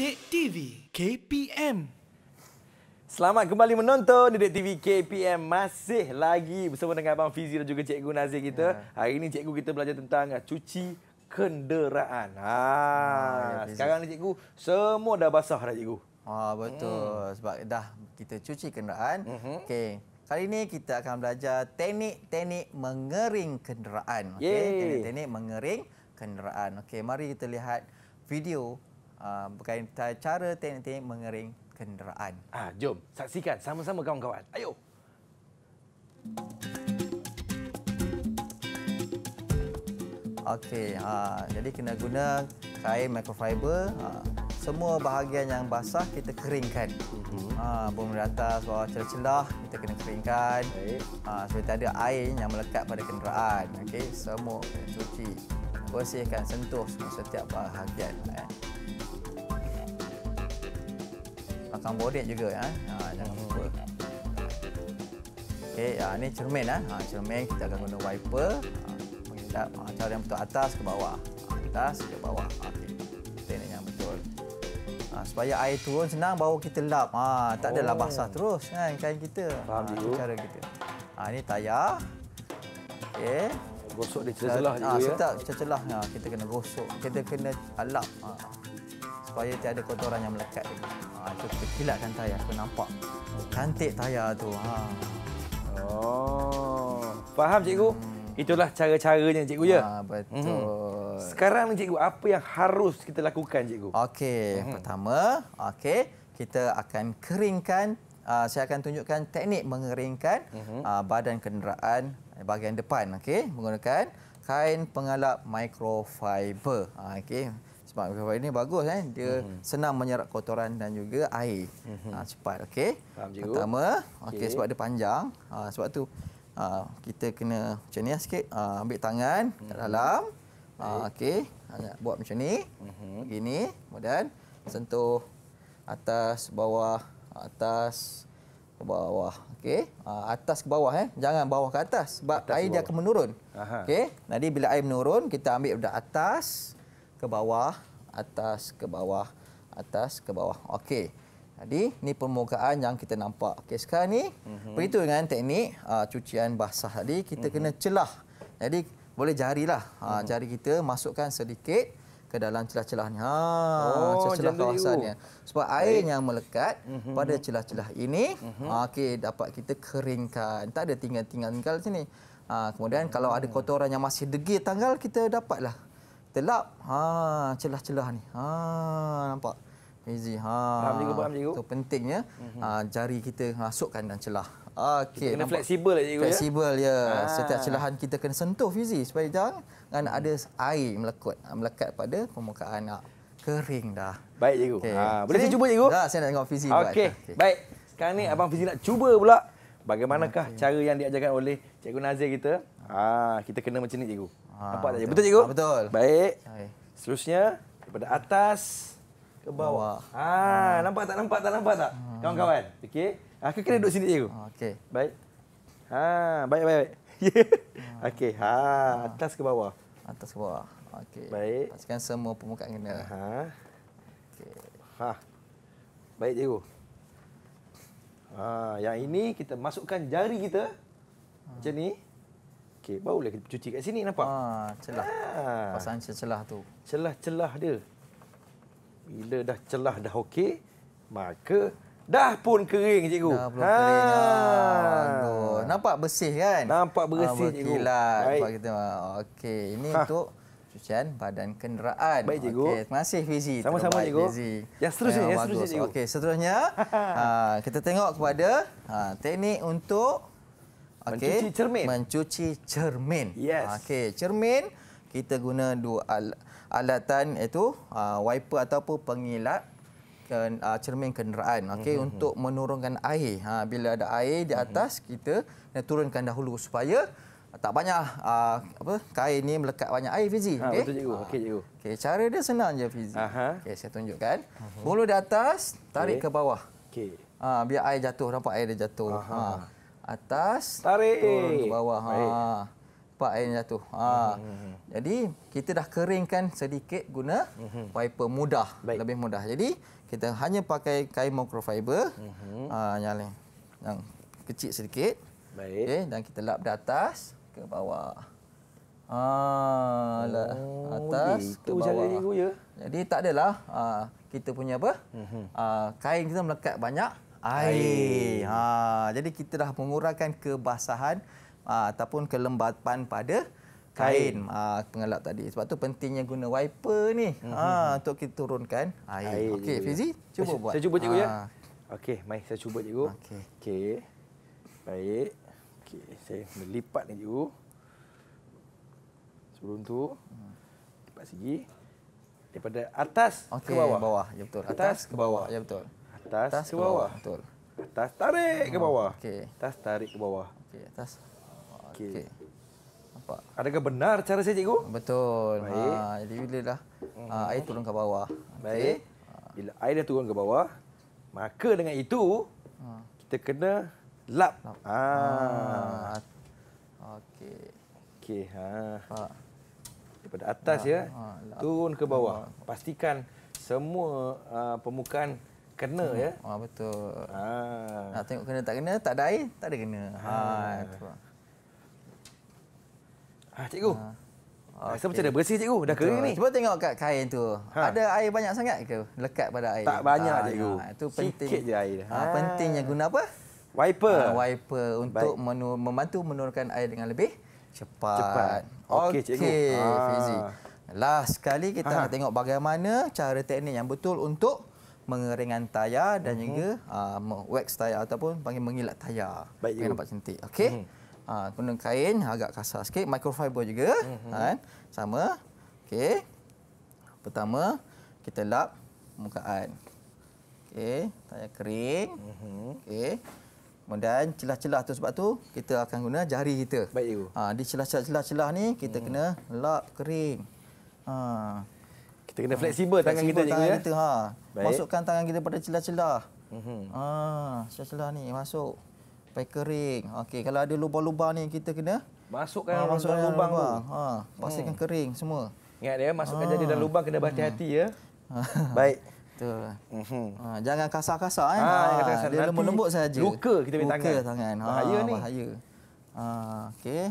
Didik TV KPM. Selamat kembali menonton Didik TV KPM. Masih lagi bersama dengan Abang Fizi dan juga Cikgu Nazir kita. Ya. Hari ini Cikgu kita belajar tentang ah, cuci kenderaan. Ha, ya, sekarang ni Cikgu, semua dah basah dah Cikgu. Ah betul hmm. sebab dah kita cuci kenderaan. Mm-hmm. Okey. Kali ini kita akan belajar teknik-teknik mengering kenderaan. Okey, teknik-teknik mengering kenderaan. Okey, mari kita lihat video Um, berkaitan uh, cara teknik-teknik mengering kenderaan. Ah, jom saksikan sama-sama kawan-kawan. Ayo. Okey, ha, jadi kena guna kain microfiber. Ha, semua bahagian yang basah kita keringkan. Mm -hmm. ha, atas, bawah celah-celah kita kena keringkan. Ha, supaya tak ada air yang melekat pada kenderaan. Okay, semua kena cuci. Bersihkan sentuh semua setiap bahagian. Eh. belakang bodek juga ya. Ha, jangan lupa. Eh. Okey, ha, ini cermin ya. Ha, cermin kita akan guna wiper. Ha, mengindap ha, cara yang betul atas ke bawah. Ha, atas ke bawah. Ha, Tengok yang betul. Ha, supaya air turun senang bawa kita lap. Ha, tak adalah oh. basah oh. terus kan kain kita. ha, Cara kita. Ha, ini tayar. Okey. Gosok dia celah-celah ha, juga ya. Ha, setiap kita kena gosok. Kita kena lap. Ha supaya tiada kotoran yang melekat lagi. Ha, ah, tu kita kilatkan tayar, aku nampak. Cantik tayar tu. Ha. Oh, faham cikgu? Hmm. Itulah cara-caranya cikgu ya. Ha, betul. Hmm. Sekarang cikgu, apa yang harus kita lakukan cikgu? Okey, hmm. pertama, okey, kita akan keringkan Uh, saya akan tunjukkan teknik mengeringkan uh -huh. uh, badan kenderaan bahagian depan okey menggunakan kain pengalap microfiber uh, okey smart purifier ini bagus kan dia mm-hmm. senang menyerap kotoran dan juga air mm-hmm. ha, cepat okey pertama okey okay, sebab dia panjang ha, sebab tu ha, kita kena macam ni lah sikit ha, ambil tangan mm-hmm. dalam ha, okey buat macam ni mm-hmm. gini kemudian sentuh atas bawah atas ke bawah okey atas ke bawah eh jangan bawah ke atas sebab atas air ke dia akan menurun okey jadi bila air menurun kita ambil dari atas ke bawah, atas ke bawah, atas ke bawah. Okey. Jadi ni permukaan yang kita nampak. Okey, sekarang ni mm-hmm. begitu dengan teknik uh, cucian basah tadi kita mm-hmm. kena celah. Jadi boleh jarilah. Ha mm jari kita masukkan sedikit ke dalam celah-celahnya. Ha oh, celah kawasan kawasannya. Sebab air yang melekat mm-hmm. pada celah-celah ini mm-hmm. okey dapat kita keringkan. Tak ada tinggal-tinggal sini. Ha, kemudian mm-hmm. kalau ada kotoran yang masih degil tanggal kita dapatlah telap ha celah-celah ni ha nampak Fizi ha cikgu, cikgu. tu pentingnya mm-hmm. ha, jari kita masukkan dalam celah okey kena nampak. fleksibel lah cikgu ya? fleksibel ya, Ha. setiap celahan kita kena sentuh Fizi supaya jangan kan ada air melekat melekat pada permukaan anak kering dah baik cikgu okay. ha ah, boleh saya cuba cikgu dah saya nak tengok Fizi okay. buat okey baik sekarang ni ha. abang Fizi nak cuba pula bagaimanakah okay. cara yang diajarkan oleh cikgu Nazir kita Ah, kita kena macam ni cikgu. Ah, Nampak tak cikgu? Betul cikgu? Ah, betul. Baik. Okay. Seterusnya daripada atas ke bawah. Oh. Ah, ah, nampak tak nampak tak nampak tak? Hmm. Kawan-kawan. Okey. Aku ah, kena duduk sini cikgu. Ah, Okey. Baik. Ha, ah, baik baik. baik. Ya. ah. Okey. Ha, ah. atas ke bawah? Atas ke bawah. Okey. Baik. Pastikan semua permukaan kena. Ha. Okey. Ha. Baik cikgu. Ha, ah, yang ini kita masukkan jari kita. Ah. Macam ni. Okey, barulah kita cuci kat sini nampak. Ha, celah. Ha. Ah. Pasang celah tu. Celah-celah dia. Bila dah celah dah okey, maka dah pun kering cikgu. Dah pun ha. kering. Ha. Nampak bersih kan? Nampak bersih ha, cikgu. Lah. Nampak kita. Okey, ini ha. untuk cucian badan kenderaan. Baik cikgu. Okay. Terima kasih Fizi. Sama-sama cikgu. Fizi. Ya seterusnya, ya, ya seterusnya cikgu. Okey, seterusnya ha, kita tengok kepada ha, teknik untuk Okay. Mencuci cermin. Mencuci cermin. Yes. Okey, cermin kita guna dua alatan iaitu ah, wiper ataupun pengilat ah, cermin kenderaan okey mm-hmm. untuk menurunkan air. Ha bila ada air di mhm. atas mm-hmm. kita kena turunkan dahulu supaya tak banyak aa, ah, apa kain ni melekat banyak air fizi ha, okey. Betul cikgu. Okey cikgu. Okey cara dia senang je fizi. Okey saya tunjukkan. Mulut mhm. di atas tarik okay. ke bawah. Okey. Ha biar air jatuh nampak air dia jatuh. Aha. Ha atas tarik turun ke bawah Baik. ha empat air jatuh ha hmm. jadi kita dah keringkan sedikit guna hmm. wiper mudah Baik. lebih mudah jadi kita hanya pakai kain microfiber hmm. ha yang yang kecil sedikit Baik. Okay, dan kita lap dari atas ke bawah ha lah oh, atas itu ke bawah jadi, jadi tak adalah ha, kita punya apa hmm. ha, kain kita melekat banyak air. air. Ha, jadi kita dah mengurangkan kebasahan aa, ha, ataupun kelembapan pada kain, kain. Aa, ha, pengelap tadi. Sebab tu pentingnya guna wiper ni ha, mm -hmm. aa, untuk kita turunkan air. air Okey, Fizi, cuba saya, buat. Saya cuba cikgu aa. ya. Okey, mai saya cuba cikgu. Okey. Okey. Baik. Okey, saya melipat ni cikgu. Sebelum tu, lipat sikit. Daripada atas okay, ya, ke bawah. bawah. Ya betul. Atas, atas ke bawah. Ya betul atas, atas ke bawah. Betul. Atas tarik ke oh, bawah. Okey. Atas tarik ke bawah. Okey, atas. Okey. Okay. Nampak. Adakah benar cara saya cikgu? Betul. Ha, Baik. Ha, jadi bila dah ha, air turun ke bawah. Okay. Baik. Ha. Bila air dah turun ke bawah, maka dengan itu ha. kita kena lap. lap. Ha. ha. Okey. Okey, ha. ha. Daripada atas ha. ya, ha. turun ke bawah. Pastikan semua uh, permukaan kena ya. Ah betul. Ha. Nak ah, tengok kena tak kena, tak ada air, tak ada kena. Ha, ha. ha cikgu. Ha. Okay. Rasa macam dah bersih cikgu, dah kering ni. Cuba tengok kat kain tu. Ha. Ada air banyak sangat ke lekat pada air? Tak banyak ha, cikgu. Ha. Itu penting. Sikit je air. Ha. ha. pentingnya guna apa? Wiper. Ha, wiper untuk menu, membantu menurunkan air dengan lebih cepat. cepat. Okey okay, cikgu. Okey, ha. Last sekali kita Aha. nak tengok bagaimana cara teknik yang betul untuk mengeringkan tayar dan mm-hmm. juga uh, wax tayar ataupun panggil mengilat tayar. Baik juga. Nampak cantik. Okey. Mm-hmm. Uh, guna kain agak kasar sikit. Microfiber juga. Mm-hmm. Kan? Sama. Okey. Pertama, kita lap permukaan. Okey. Tayar kering. Mm-hmm. Okey. Kemudian celah-celah tu sebab tu kita akan guna jari kita. Baik, Ibu. Ha, di celah-celah-celah ni kita mm. kena lap kering. Haa. Kita kena fleksibel tangan kita. Tangan kita, ya? kita ha. Masukkan tangan kita pada celah-celah. Mhm. Ha, celah-celah mm-hmm. ha, ni masuk. Pakai kering. Okay, kalau ada lubang-lubang ni kita kena... Masukkan ha, masuk dalam lubang, lubang tu. Ha, pastikan hmm. kering semua. Ingat dia, masukkan ha. jadi dalam lubang kena berhati-hati hmm. ya. Baik. Betul. Mm-hmm. Ha, jangan kasar-kasar eh. Ah, ha, ha, kasar. lembut-lembut saja. Luka kita punya tangan. Luka tangan. Ha, bahaya ni. Bahaya. Ha, okey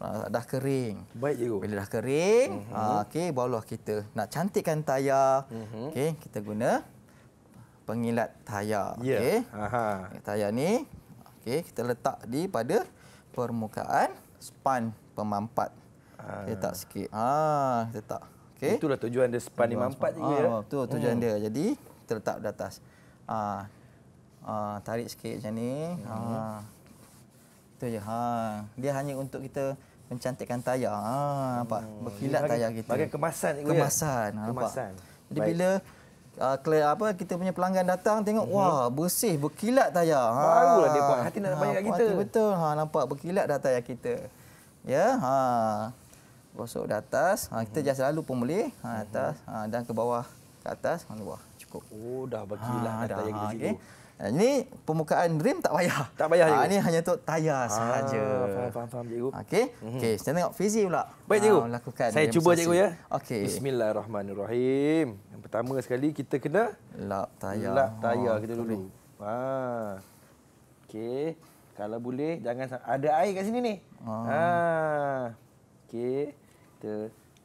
uh, dah kering. Baik juga. Bila dah kering, uh -huh. uh, okey barulah kita nak cantikkan tayar. Uh mhm. -huh. Okey, kita guna pengilat tayar. Yeah. Okey. Aha. Tayar ni okey kita letak di pada permukaan span pemampat. Kita ah. letak sikit. Ha, kita letak. Okey. Itulah tujuan dia span Tujuh, pemampat juga. Ya? Ah, tu tujuan hmm. dia. Jadi kita letak di atas. Ha. Ha, tarik sikit macam ni. Ha. Hmm. Itu je. Ha. Dia hanya untuk kita mencantikkan tayar. Ha, nampak? Hmm, berkilat tayar kita. Bagi kemasan. Kemasan. Ya? Kemasan. Jadi bila uh, clear, apa kita punya pelanggan datang tengok mm-hmm. wah bersih berkilat tayar. Ha. Barulah dia buat hati nak bayar ha, kita. Betul. Ha nampak berkilat dah tayar kita. Ya. Ha. Gosok di atas. Ha kita mm-hmm. just lalu pun boleh. Ha mhm. atas ha, dan ke bawah ke atas ke bawah cukup. Oh dah ha, berkilat ha, dah tayar kita. Ha, okay. Ha, ini permukaan rim tak payah. Tak payah ha, Ini hanya untuk tayar ah, sahaja. Ah, faham, faham, cikgu. Okey, mhm. okay, saya tengok fizik pula. Baik, cikgu. Ha, lakukan saya cuba, cikgu. Ya. Okay. Bismillahirrahmanirrahim. Yang pertama sekali, kita kena... Lap tayar. Lap tayar ha, kita dulu. Ha. Okey. Kalau boleh, jangan... Ada air kat sini ni. Ha. ha. Okey. Kita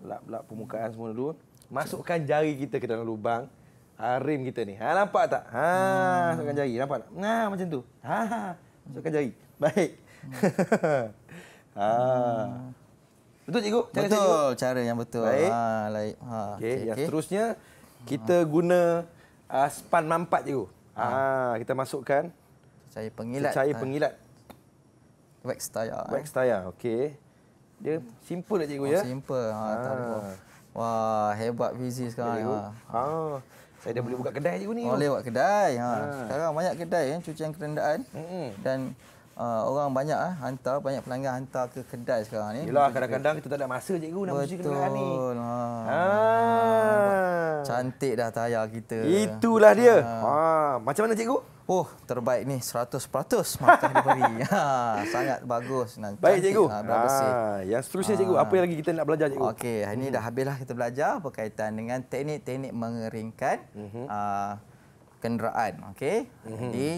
lap-lap permukaan semua dulu. Masukkan jari kita ke dalam lubang. Ha, rim kita ni. Ha, nampak tak? Ha, hmm. masukkan jari. Nampak tak? Ha, macam tu. Ha, masukkan ha, jari. Baik. Hmm. ha. Hmm. Betul, cikgu? Cara betul. Cikgu? Cara yang betul. Baik. Ha, laik. ha. Okay. Okay. seterusnya, ha. kita ha. guna uh, span mampat, cikgu. Ha. ha. kita masukkan. Cair pengilat. Cair ha. pengilat. Ha. Wax tayar. Eh. Wax tayar, okey. Dia simple, lah, cikgu. Oh, ya? Simple. Ha, ha. Wah, hebat busy sekarang. Ha. ha saya dah boleh buka kedai je ni. Boleh buat kedai. Ha. Ha. Sekarang banyak kedai eh, cucian kerendaan. Hmm. Dan uh, orang banyak eh, hantar, banyak pelanggan hantar ke kedai sekarang ni. Yelah, kadang-kadang kita tak ada masa cikgu nak cuci kerendaan ni. Betul. Ha. Ha. Cantik dah tayar kita. Itulah dia. Ha. Ha. Macam mana cikgu? Oh, terbaik ni 100% markah diberi. Ha, sangat bagus nanti. Baik cikgu. Ha, ah, yang seterusnya cikgu, ah. apa yang lagi kita nak belajar cikgu? Okey, hmm. ini dah habislah kita belajar berkaitan dengan teknik-teknik mengeringkan hmm. uh, kenderaan. Okey. Hmm. Jadi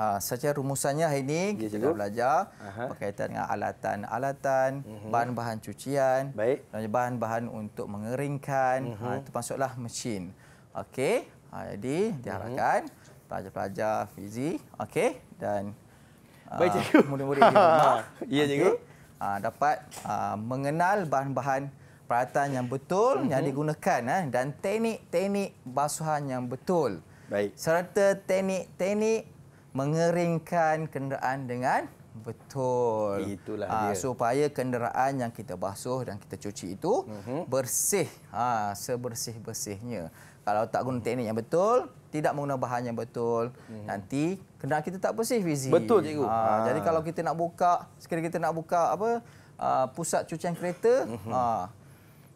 uh, secara rumusannya hari ini ya, kita dah belajar Aha. berkaitan dengan alatan-alatan, hmm. bahan-bahan cucian, bahan-bahan untuk mengeringkan. Hmm. Ha, itu masuklah mesin. Okey. Ha, jadi diharapkan hmm pelajar-pelajar fizik okey dan baik uh, cikgu uh, murid-murid di rumah ya cikgu uh, dapat uh, mengenal bahan-bahan peralatan yang betul yang mhm. digunakan eh, dan teknik-teknik basuhan yang betul baik serta teknik-teknik mengeringkan kenderaan dengan betul itulah ah, dia supaya kenderaan yang kita basuh dan kita cuci itu mm-hmm. bersih ha sebersih-bersihnya kalau tak guna teknik yang betul tidak menggunakan bahan yang betul hmm. nanti kenderaan kita tak bersih fizik betul cikgu ha, ha. jadi kalau kita nak buka sekiranya kita nak buka apa uh, pusat cucian kereta hmm. ha,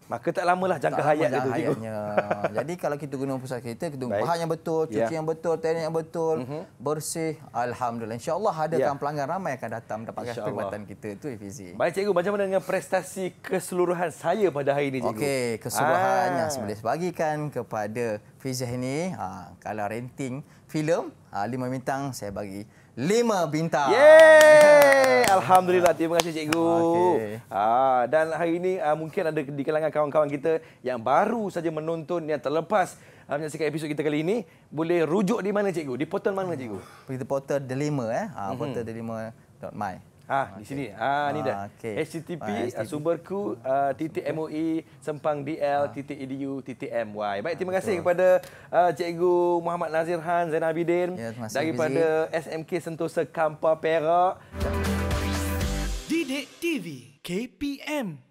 Maka tak lamalah jangka tak hayat lama dia tu. Jadi kalau kita guna pusat kereta, kita guna bahan yang betul, cuci ya. yang betul, teknik yang betul, mm-hmm. bersih. Alhamdulillah. InsyaAllah ada ya. Kan pelanggan ramai akan datang mendapatkan perkhidmatan kita itu, Fizi. Baik, cikgu. Macam mana dengan prestasi keseluruhan saya pada hari ini, cikgu? Okey, keseluruhan ah. yang saya boleh ah. bagikan kepada Fizi ini. Ha, kalau renting filem, ha, lima bintang saya bagi lima bintang. Yeah, Alhamdulillah. Terima kasih cikgu. Okay. Ah, dan hari ini ah, mungkin ada di kalangan kawan-kawan kita yang baru saja menonton yang terlepas ah, menyaksikan episod kita kali ini. Boleh rujuk di mana cikgu? Di portal mana cikgu? Di portal Delima. Eh? Ah, mhm. portal hmm. Delima.my. Ha, okay. di sini. Ha, ha ni dah. Okay. HTTP, ha, ah, sumberku, titik MOE, sempang DL, titik ha. E EDU, MY. Baik, terima ha, kasih kepada uh, Cikgu Muhammad Nazir Han, Zain Abidin. Ya, daripada busy. SMK Sentosa Kampar Perak. Didik TV, KPM.